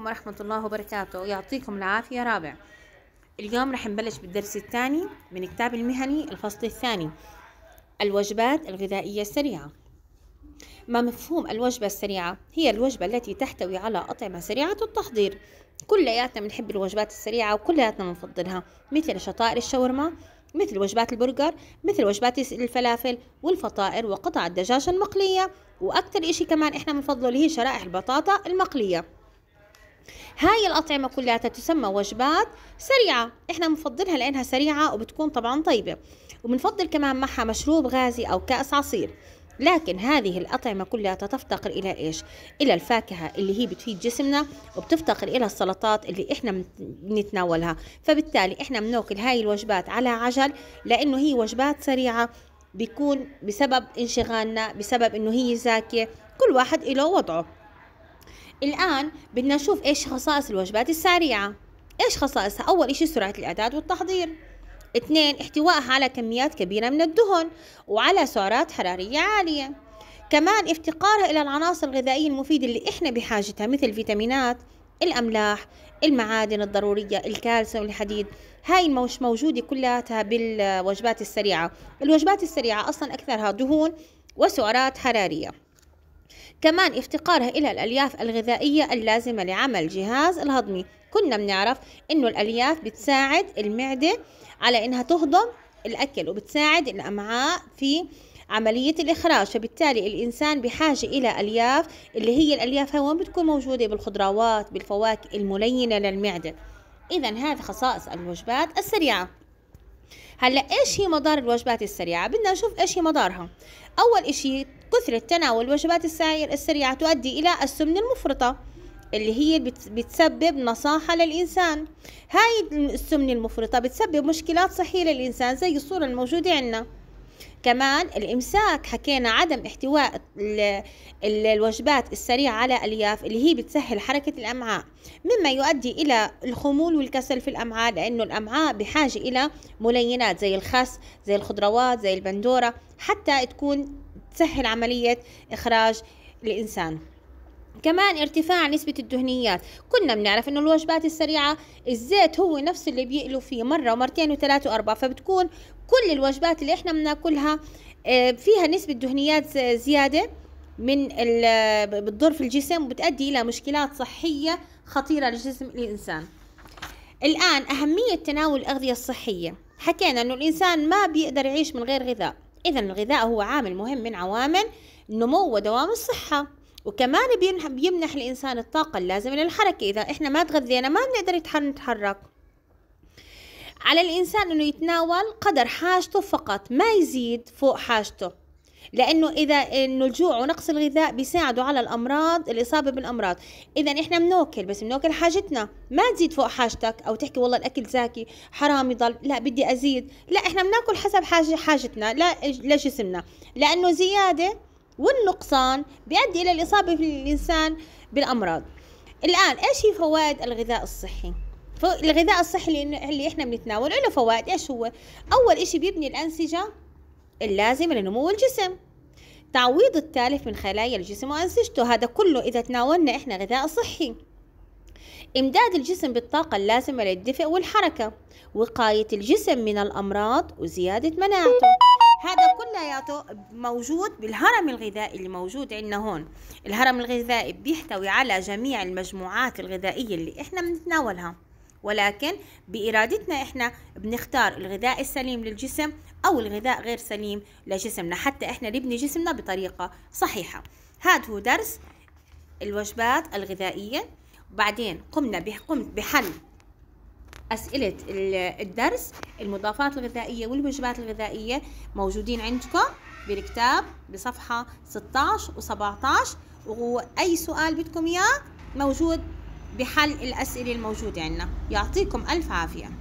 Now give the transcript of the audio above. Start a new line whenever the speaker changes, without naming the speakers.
عليكم ورحمة الله وبركاته يعطيكم العافية رابع اليوم رح نبلش بالدرس الثاني من كتاب المهني الفصل الثاني الوجبات الغذائية السريعة ما مفهوم الوجبة السريعة هي الوجبة التي تحتوي على أطعمة سريعة التحضير كلياتنا بنحب الوجبات السريعة وكلياتنا بنفضلها مثل شطائر الشاورما مثل وجبات البرجر مثل وجبات الفلافل والفطائر وقطع الدجاج المقلية وأكثر إشي كمان إحنا بنفضله اللي هي شرائح البطاطا المقلية هاي الأطعمة كلها تسمى وجبات سريعة إحنا بنفضلها لأنها سريعة وبتكون طبعا طيبة وبنفضل كمان معها مشروب غازي أو كأس عصير لكن هذه الأطعمة كلها تفتقر إلى إيش؟ إلى الفاكهة اللي هي بتفيد جسمنا وبتفتقر إلى السلطات اللي إحنا بنتناولها فبالتالي إحنا بناكل هاي الوجبات على عجل لأنه هي وجبات سريعة بيكون بسبب انشغالنا بسبب إنه هي زاكية كل واحد له وضعه الآن بدنا نشوف إيش خصائص الوجبات السريعة إيش خصائصها أول إشي سرعة الإعداد والتحضير اثنين احتوائها على كميات كبيرة من الدهن وعلى سعرات حرارية عالية كمان افتقارها إلى العناصر الغذائية المفيدة اللي إحنا بحاجتها مثل الفيتامينات الأملاح المعادن الضرورية الكالسيوم الحديد هاي مش موجودة كلها بالوجبات السريعة الوجبات السريعة أصلا أكثرها دهون وسعرات حرارية كمان افتقارها إلى الألياف الغذائية اللازمة لعمل جهاز الهضمي كنا بنعرف إنه الألياف بتساعد المعدة على إنها تهضم الأكل وبتساعد الأمعاء في عملية الإخراج فبالتالي الإنسان بحاجة إلى ألياف اللي هي الألياف هون بتكون موجودة بالخضروات بالفواكه الملينة للمعدة إذا هذه خصائص الوجبات السريعة هلا ايش هي مدار الوجبات السريعه بدنا نشوف ايش هي مدارها اول اشي كثرة تناول وجبات السعير السريعة تؤدي إلى السمنة المفرطة اللي هي بتسبب نصاحة للإنسان هاي السمنة المفرطة بتسبب مشكلات صحية للإنسان زي الصورة الموجودة عندنا كمان الامساك حكينا عدم احتواء الوجبات السريعه على الياف اللي هي بتسهل حركه الامعاء مما يؤدي الى الخمول والكسل في الامعاء لانه الامعاء بحاجه الى ملينات زي الخس زي الخضروات زي البندوره حتى تكون تسهل عملية إخراج الإنسان كمان ارتفاع نسبة الدهنيات كنا بنعرف انه الوجبات السريعة الزيت هو نفس اللي بيقلوا فيه مرة ومرتين وثلاثة واربعة فبتكون كل الوجبات اللي احنا بناكلها آه، فيها نسبة دهنيات زيادة من بتضر في الجسم وبتؤدي الى مشكلات صحية خطيرة لجسم الانسان الان اهمية تناول الاغذية الصحية حكينا انه الانسان ما بيقدر يعيش من غير غذاء إذا الغذاء هو عامل مهم من عوامل نمو ودوام الصحة وكمان بيمنح الإنسان الطاقة اللازمة للحركة إذا إحنا ما تغذينا ما بنقدر نتحرك على الإنسان أنه يتناول قدر حاجته فقط ما يزيد فوق حاجته لانه اذا انه الجوع ونقص الغذاء بيساعدوا على الامراض الاصابه بالامراض اذا احنا بناكل بس بناكل حاجتنا ما تزيد فوق حاجتك او تحكي والله الاكل زاكي حرام يضل لا بدي ازيد لا احنا بناكل حسب حاجه حاجتنا لا لجسمنا لانه زياده والنقصان بيؤدي الى الاصابه في الانسان بالامراض الان ايش هي فوائد الغذاء الصحي الغذاء الصحي اللي احنا بنتناوله له فوائد ايش هو اول اشي بيبني الانسجه اللازمة لنمو الجسم تعويض التالف من خلايا الجسم وأنسجته هذا كله إذا تناولنا إحنا غذاء صحي إمداد الجسم بالطاقة اللازمة للدفء والحركة وقاية الجسم من الأمراض وزيادة مناعته هذا كلياته موجود بالهرم الغذائي اللي موجود عندنا هون الهرم الغذائي بيحتوي على جميع المجموعات الغذائية اللي إحنا بنتناولها ولكن بإرادتنا إحنا بنختار الغذاء السليم للجسم أو الغذاء غير سليم لجسمنا حتى إحنا نبني جسمنا بطريقة صحيحة هذا هو درس الوجبات الغذائية بعدين قمنا قمت بحل أسئلة الدرس المضافات الغذائية والوجبات الغذائية موجودين عندكم بالكتاب بصفحة 16 و 17 وأي سؤال بدكم إياه موجود بحل الأسئلة الموجودة عندنا يعطيكم ألف عافية